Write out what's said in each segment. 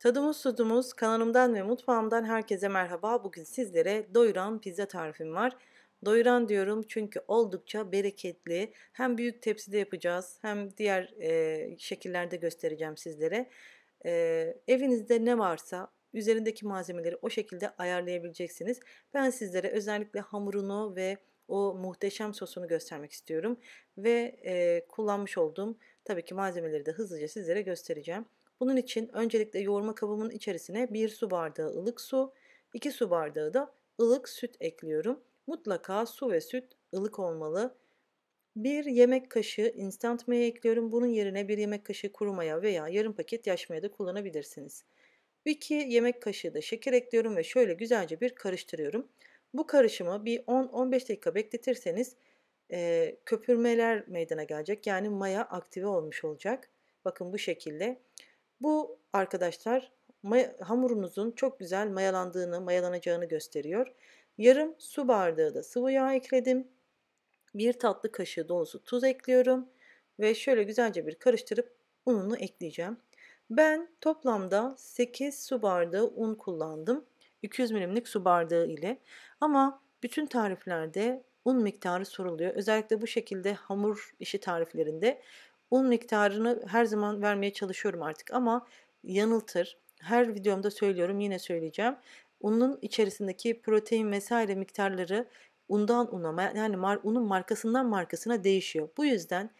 Tadımız tuzumuz kanalımdan ve mutfağımdan herkese merhaba. Bugün sizlere doyuran pizza tarifim var. Doyuran diyorum çünkü oldukça bereketli. Hem büyük tepside yapacağız hem diğer e, şekillerde göstereceğim sizlere. E, evinizde ne varsa üzerindeki malzemeleri o şekilde ayarlayabileceksiniz. Ben sizlere özellikle hamurunu ve o muhteşem sosunu göstermek istiyorum. Ve e, kullanmış olduğum tabii ki malzemeleri de hızlıca sizlere göstereceğim. Bunun için öncelikle yoğurma kabımın içerisine 1 su bardağı ılık su, 2 su bardağı da ılık süt ekliyorum. Mutlaka su ve süt ılık olmalı. 1 yemek kaşığı instant maya ekliyorum. Bunun yerine 1 yemek kaşığı kuru maya veya yarım paket yaş maya da kullanabilirsiniz. 2 yemek kaşığı da şeker ekliyorum ve şöyle güzelce bir karıştırıyorum. Bu karışımı bir 10-15 dakika bekletirseniz e, köpürmeler meydana gelecek. Yani maya aktive olmuş olacak. Bakın bu şekilde. Bu arkadaşlar hamurunuzun çok güzel mayalandığını, mayalanacağını gösteriyor. Yarım su bardağı da sıvı yağ ekledim. Bir tatlı kaşığı dolusu tuz ekliyorum ve şöyle güzelce bir karıştırıp ununu ekleyeceğim. Ben toplamda 8 su bardağı un kullandım. 200 milimlik su bardağı ile. Ama bütün tariflerde un miktarı soruluyor. Özellikle bu şekilde hamur işi tariflerinde Un miktarını her zaman vermeye çalışıyorum artık ama yanıltır. Her videomda söylüyorum yine söyleyeceğim. Unun içerisindeki protein vesaire miktarları undan una yani mar, unun markasından markasına değişiyor. Bu yüzden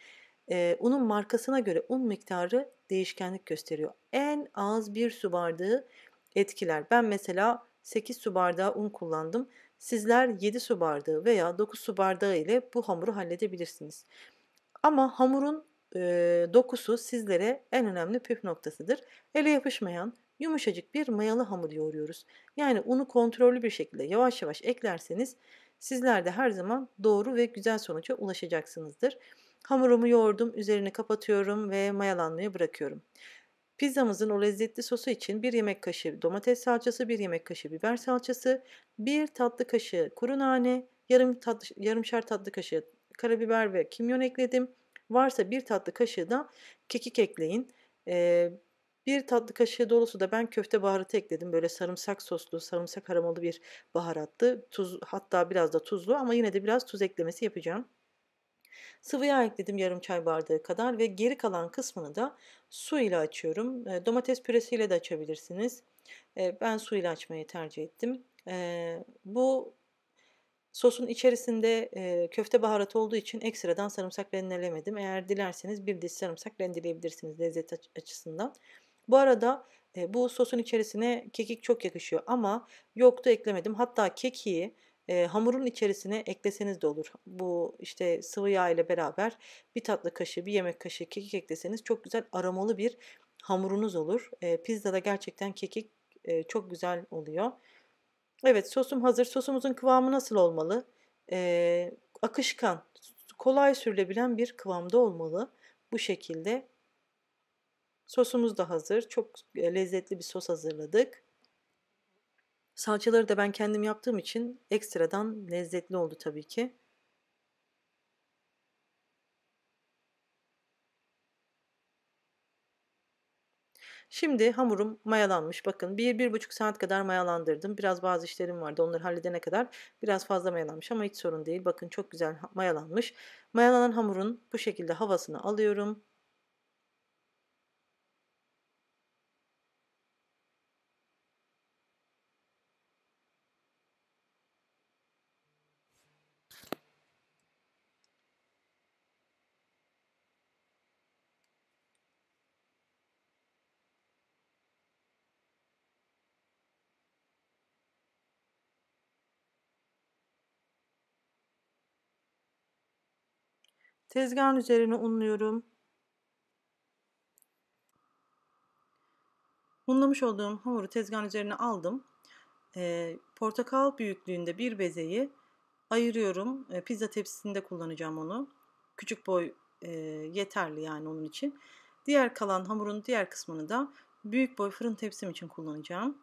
e, unun markasına göre un miktarı değişkenlik gösteriyor. En az bir su bardağı etkiler. Ben mesela 8 su bardağı un kullandım. Sizler 7 su bardağı veya 9 su bardağı ile bu hamuru halledebilirsiniz. Ama hamurun e, dokusu sizlere en önemli püf noktasıdır. Ele yapışmayan yumuşacık bir mayalı hamur yoğuruyoruz. Yani unu kontrollü bir şekilde yavaş yavaş eklerseniz sizler de her zaman doğru ve güzel sonuca ulaşacaksınızdır. Hamurumu yoğurdum, üzerini kapatıyorum ve mayalanmaya bırakıyorum. Pizzamızın o lezzetli sosu için bir yemek kaşığı domates salçası, bir yemek kaşığı biber salçası, bir tatlı kaşığı kuru nane, yarım tatlı, yarımşar tatlı kaşığı karabiber ve kimyon ekledim. Varsa bir tatlı kaşığı da kekik ekleyin. Ee, bir tatlı kaşığı dolusu da ben köfte baharatı ekledim. Böyle sarımsak soslu, sarımsak aromalı bir baharattı. Tuz, hatta biraz da tuzlu ama yine de biraz tuz eklemesi yapacağım. Sıvı yağ ekledim yarım çay bardağı kadar ve geri kalan kısmını da su ile açıyorum. E, domates püresiyle de açabilirsiniz. E, ben su ile açmayı tercih ettim. E, bu Sosun içerisinde e, köfte baharatı olduğu için ekstradan sarımsak rendelemedim. Eğer dilerseniz bir diş sarımsak rendeleyebilirsiniz lezzet açısından. Bu arada e, bu sosun içerisine kekik çok yakışıyor ama yoktu eklemedim. Hatta kekiği e, hamurun içerisine ekleseniz de olur. Bu işte sıvı yağ ile beraber bir tatlı kaşığı, bir yemek kaşığı kekik ekleseniz çok güzel aromalı bir hamurunuz olur. E, pizzada gerçekten kekik e, çok güzel oluyor. Evet sosum hazır. Sosumuzun kıvamı nasıl olmalı? Ee, akışkan, kolay sürülebilen bir kıvamda olmalı. Bu şekilde. Sosumuz da hazır. Çok e, lezzetli bir sos hazırladık. Salçaları da ben kendim yaptığım için ekstradan lezzetli oldu tabii ki. Şimdi hamurum mayalanmış. Bakın 1-1,5 saat kadar mayalandırdım. Biraz bazı işlerim vardı. Onları halledene kadar biraz fazla mayalanmış ama hiç sorun değil. Bakın çok güzel mayalanmış. Mayalanan hamurun bu şekilde havasını alıyorum. Tezgahın üzerine unluyorum. Unlamış olduğum hamuru tezgahın üzerine aldım. E, portakal büyüklüğünde bir bezeyi ayırıyorum. E, pizza tepsisinde kullanacağım onu. Küçük boy e, yeterli yani onun için. Diğer kalan hamurun diğer kısmını da büyük boy fırın tepsim için kullanacağım.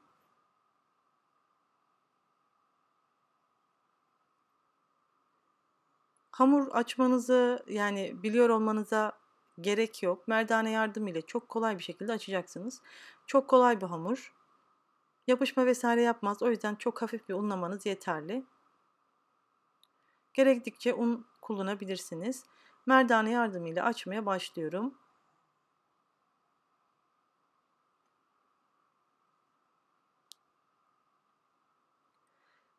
Hamur açmanızı yani biliyor olmanıza gerek yok. Merdane yardım ile çok kolay bir şekilde açacaksınız. Çok kolay bir hamur. Yapışma vesaire yapmaz. O yüzden çok hafif bir unlamanız yeterli. Gerektikçe un kullanabilirsiniz. Merdane yardımıyla açmaya başlıyorum.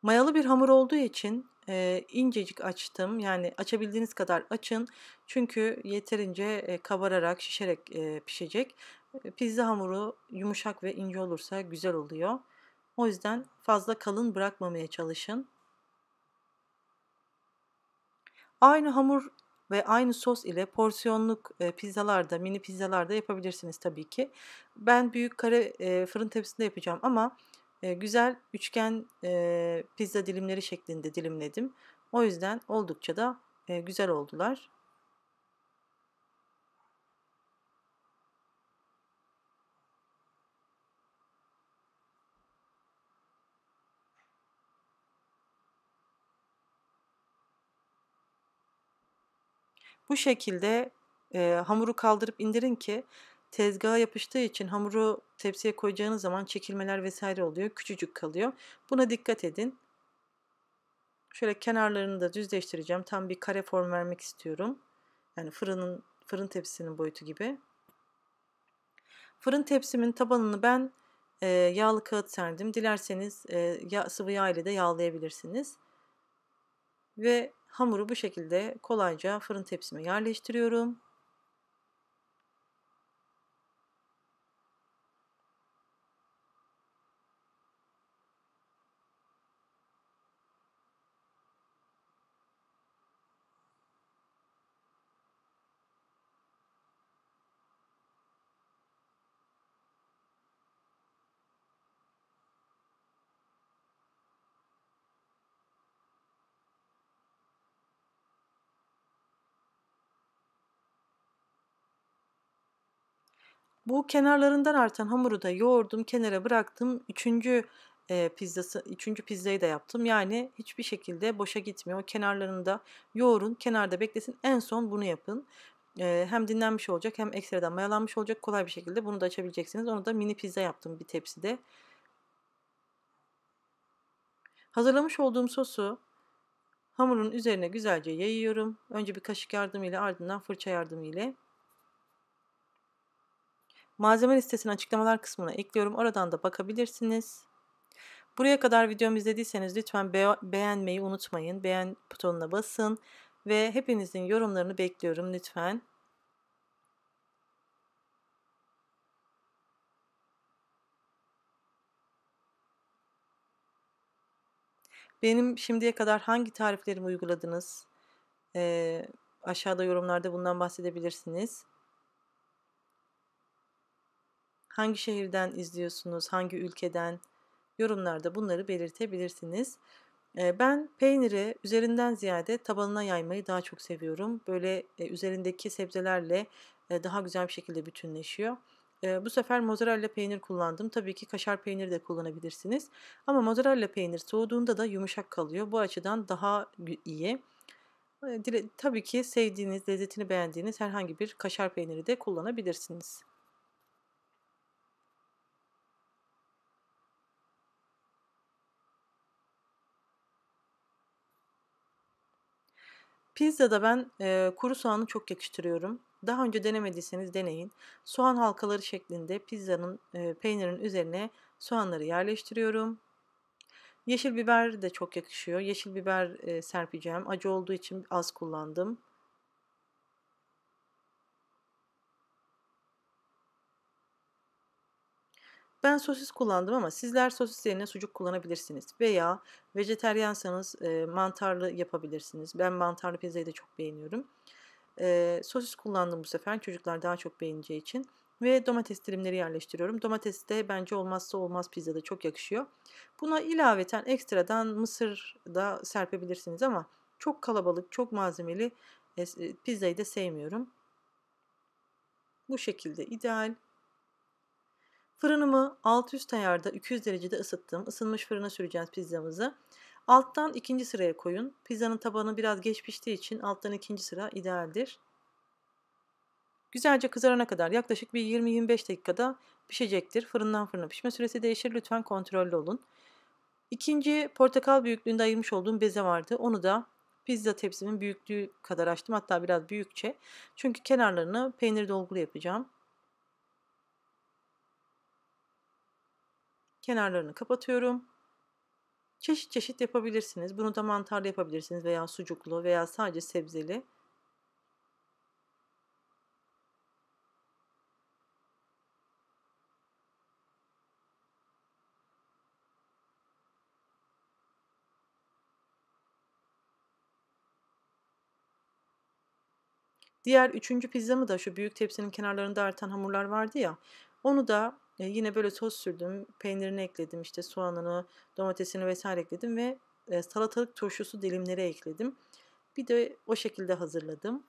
Mayalı bir hamur olduğu için e, incecik açtım. Yani açabildiğiniz kadar açın. Çünkü yeterince e, kabararak, şişerek e, pişecek. E, pizza hamuru yumuşak ve ince olursa güzel oluyor. O yüzden fazla kalın bırakmamaya çalışın. Aynı hamur ve aynı sos ile porsiyonluk pizzalarda, mini pizzalarda yapabilirsiniz tabii ki. Ben büyük kare fırın tepsisinde yapacağım ama güzel üçgen pizza dilimleri şeklinde dilimledim. O yüzden oldukça da güzel oldular. Bu şekilde e, hamuru kaldırıp indirin ki tezgaha yapıştığı için hamuru tepsiye koyacağınız zaman çekilmeler vesaire oluyor. Küçücük kalıyor. Buna dikkat edin. Şöyle kenarlarını da düzleştireceğim. Tam bir kare form vermek istiyorum. Yani fırının fırın tepsisinin boyutu gibi. Fırın tepsimin tabanını ben e, yağlı kağıt serdim. Dilerseniz e, yağ, sıvı yağ ile de yağlayabilirsiniz. Ve hamuru bu şekilde kolayca fırın tepsime yerleştiriyorum. Bu kenarlarından artan hamuru da yoğurdum, kenara bıraktım. Üçüncü e, pizzası, üçüncü pizzayı da yaptım. Yani hiçbir şekilde boşa gitmiyor. Kenarlarında yoğurun, kenarda beklesin. En son bunu yapın. E, hem dinlenmiş olacak hem ekstradan mayalanmış olacak. Kolay bir şekilde bunu da açabileceksiniz. Onu da mini pizza yaptım bir tepside. Hazırlamış olduğum sosu hamurun üzerine güzelce yayıyorum. Önce bir kaşık yardımıyla ardından fırça yardımıyla Malzeme listesini açıklamalar kısmına ekliyorum. Oradan da bakabilirsiniz. Buraya kadar videomu izlediyseniz lütfen be beğenmeyi unutmayın. Beğen butonuna basın ve hepinizin yorumlarını bekliyorum lütfen. Benim şimdiye kadar hangi tariflerimi uyguladınız? Ee, aşağıda yorumlarda bundan bahsedebilirsiniz. Hangi şehirden izliyorsunuz? Hangi ülkeden? Yorumlarda bunları belirtebilirsiniz. Ben peyniri üzerinden ziyade tabanına yaymayı daha çok seviyorum. Böyle e, üzerindeki sebzelerle e, daha güzel bir şekilde bütünleşiyor. Bu sefer mozzarella peynir kullandım. Tabii ki kaşar peyniri de kullanabilirsiniz. Ama mozzarella peynir soğuduğunda da yumuşak kalıyor. Bu açıdan daha iyi. Tabii ki sevdiğiniz, lezzetini beğendiğiniz herhangi bir kaşar peyniri de kullanabilirsiniz. Pizzada ben e, kuru soğanı çok yakıştırıyorum. Daha önce denemediyseniz deneyin. Soğan halkaları şeklinde pizzanın e, peynirin üzerine soğanları yerleştiriyorum. Yeşil biber de çok yakışıyor. Yeşil biber e, serpeceğim. Acı olduğu için az kullandım. Ben sosis kullandım ama sizler sosis yerine sucuk kullanabilirsiniz. Veya vejeteryansanız e, mantarlı yapabilirsiniz. Ben mantarlı pizzayı da çok beğeniyorum. E, sosis kullandım bu sefer çocuklar daha çok beğeneceği için. Ve domates dilimleri yerleştiriyorum. Domates de bence olmazsa olmaz pizzada çok yakışıyor. Buna ilaveten ekstradan mısır da serpebilirsiniz ama çok kalabalık, çok malzemeli e, pizzayı da sevmiyorum. Bu şekilde ideal. Fırınımı alt üst ayarda 200 derecede ısıttım. Isınmış fırına süreceğiz pizzamızı. Alttan ikinci sıraya koyun. Pizzanın tabanı biraz geç piştiği için alttan ikinci sıra idealdir. Güzelce kızarana kadar yaklaşık bir 20-25 dakikada pişecektir. Fırından fırına pişme süresi değişir. Lütfen kontrollü olun. İkinci portakal büyüklüğünde ayırmış olduğum beze vardı. Onu da pizza tepsimin büyüklüğü kadar açtım. Hatta biraz büyükçe. Çünkü kenarlarını peynir dolgulu yapacağım. Kenarlarını kapatıyorum. Çeşit çeşit yapabilirsiniz. Bunu da mantarlı yapabilirsiniz veya sucuklu veya sadece sebzeli. Diğer üçüncü pizzamı da şu büyük tepsinin kenarlarında artan hamurlar vardı ya. Onu da yine böyle sos sürdüm. Peynirini ekledim. işte soğanını, domatesini vesaire ekledim ve salatalık turşusu dilimleri ekledim. Bir de o şekilde hazırladım.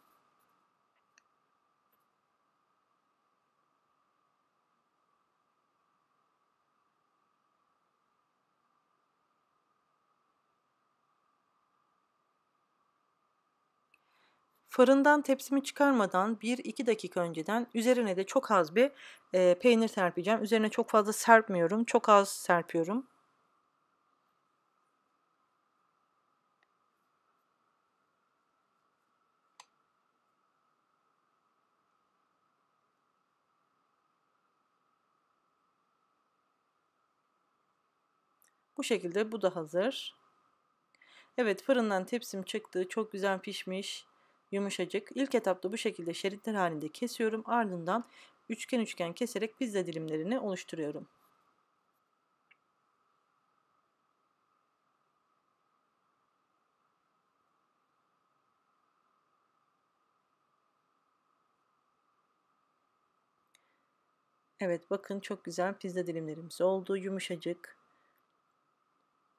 Fırından tepsimi çıkarmadan 1-2 dakika önceden üzerine de çok az bir e, peynir serpeceğim. Üzerine çok fazla serpmiyorum. Çok az serpiyorum. Bu şekilde bu da hazır. Evet fırından tepsim çıktı. Çok güzel pişmiş yumuşacık. İlk etapta bu şekilde şeritler halinde kesiyorum. Ardından üçgen üçgen keserek pizza dilimlerini oluşturuyorum. Evet bakın çok güzel pizza dilimlerimiz oldu. Yumuşacık.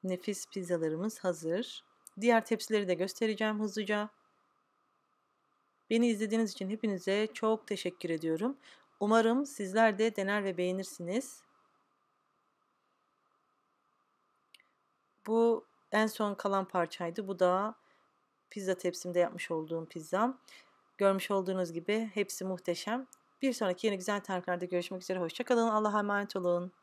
Nefis pizzalarımız hazır. Diğer tepsileri de göstereceğim hızlıca. Beni izlediğiniz için hepinize çok teşekkür ediyorum. Umarım sizler de dener ve beğenirsiniz. Bu en son kalan parçaydı. Bu da pizza tepsimde yapmış olduğum pizzam. Görmüş olduğunuz gibi hepsi muhteşem. Bir sonraki yeni güzel tariflerde görüşmek üzere. Hoşçakalın. Allah'a emanet olun.